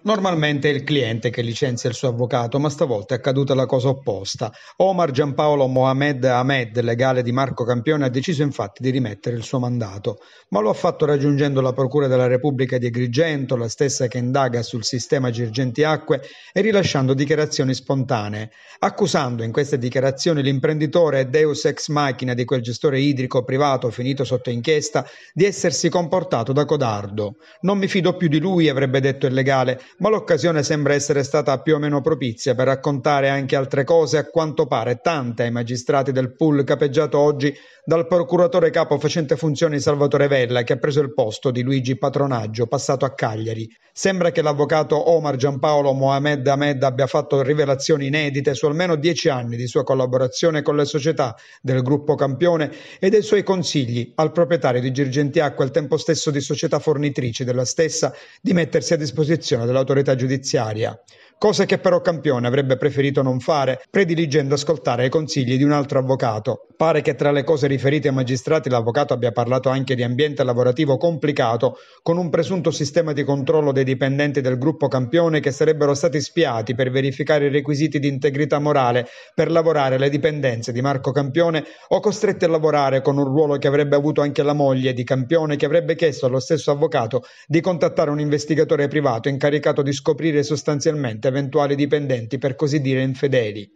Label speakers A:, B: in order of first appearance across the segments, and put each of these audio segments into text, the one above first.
A: Normalmente è il cliente che licenzia il suo avvocato, ma stavolta è accaduta la cosa opposta. Omar Giampaolo Mohamed Ahmed, legale di Marco Campione, ha deciso infatti di rimettere il suo mandato, ma lo ha fatto raggiungendo la Procura della Repubblica di Agrigento, la stessa che indaga sul sistema Girgenti Acque, e rilasciando dichiarazioni spontanee, accusando in queste dichiarazioni l'imprenditore Deus ex machina di quel gestore idrico privato finito sotto inchiesta di essersi comportato da codardo. Non mi fido più di lui, avrebbe detto il legale ma l'occasione sembra essere stata più o meno propizia per raccontare anche altre cose a quanto pare tante ai magistrati del pool capeggiato oggi dal procuratore capo facente funzioni Salvatore Vella che ha preso il posto di Luigi Patronaggio passato a Cagliari. Sembra che l'avvocato Omar Giampaolo Mohamed Ahmed abbia fatto rivelazioni inedite su almeno dieci anni di sua collaborazione con le società del gruppo Campione e dei suoi consigli al proprietario di Girgentiacqua al tempo stesso di società fornitrice della stessa di mettersi a disposizione della all'autorità giudiziaria cosa che però Campione avrebbe preferito non fare, prediligendo ascoltare i consigli di un altro avvocato. Pare che tra le cose riferite ai magistrati l'avvocato abbia parlato anche di ambiente lavorativo complicato, con un presunto sistema di controllo dei dipendenti del gruppo Campione che sarebbero stati spiati per verificare i requisiti di integrità morale per lavorare alle dipendenze di Marco Campione o costretti a lavorare con un ruolo che avrebbe avuto anche la moglie di Campione che avrebbe chiesto allo stesso avvocato di contattare un investigatore privato incaricato di scoprire sostanzialmente eventuali dipendenti per così dire infedeli.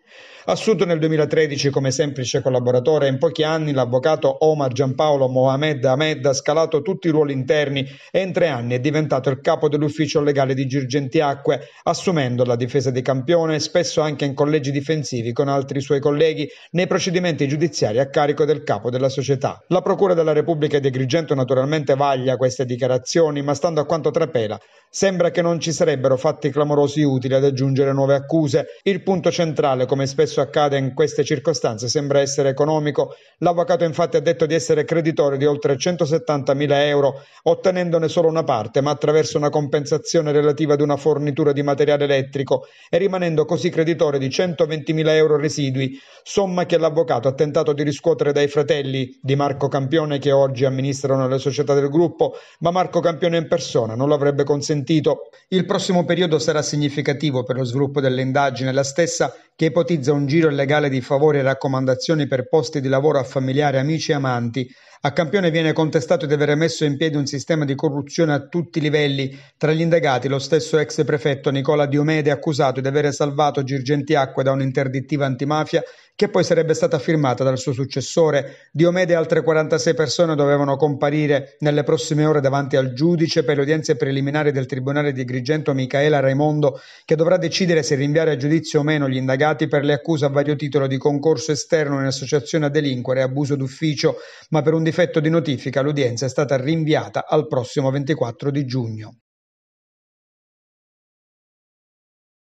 A: Assunto nel 2013 come semplice collaboratore, in pochi anni l'avvocato Omar Giampaolo Mohamed Ahmed ha scalato tutti i ruoli interni e in tre anni è diventato il capo dell'ufficio legale di Girgentiacque, assumendo la difesa di campione e spesso anche in collegi difensivi con altri suoi colleghi nei procedimenti giudiziari a carico del capo della società. La Procura della Repubblica di Agrigento naturalmente vaglia queste dichiarazioni, ma stando a quanto trapela, sembra che non ci sarebbero fatti clamorosi utili ad ad aggiungere nuove accuse. Il punto centrale, come spesso accade in queste circostanze, sembra essere economico. L'avvocato infatti ha detto di essere creditore di oltre 170.000 euro, ottenendone solo una parte, ma attraverso una compensazione relativa ad una fornitura di materiale elettrico e rimanendo così creditore di 120.000 euro residui, somma che l'avvocato ha tentato di riscuotere dai fratelli di Marco Campione che oggi amministrano le società del gruppo, ma Marco Campione in persona non l'avrebbe consentito. Il prossimo periodo sarà significativo motivo per lo sviluppo dell'indagine, la stessa che ipotizza un giro illegale di favori e raccomandazioni per posti di lavoro a familiari, amici e amanti, a Campione viene contestato di aver messo in piedi un sistema di corruzione a tutti i livelli. Tra gli indagati lo stesso ex prefetto Nicola Diomede accusato di aver salvato Girgentiacque da un'interdittiva antimafia che poi sarebbe stata firmata dal suo successore. Diomede e altre 46 persone dovevano comparire nelle prossime ore davanti al giudice per le udienze preliminari del Tribunale di Grigento Micaela Raimondo che dovrà decidere se rinviare a giudizio o meno gli indagati indagati per le accuse a vario titolo di concorso esterno in associazione a delinquere e abuso d'ufficio, ma per un difetto di notifica l'udienza è stata rinviata al prossimo 24 di giugno.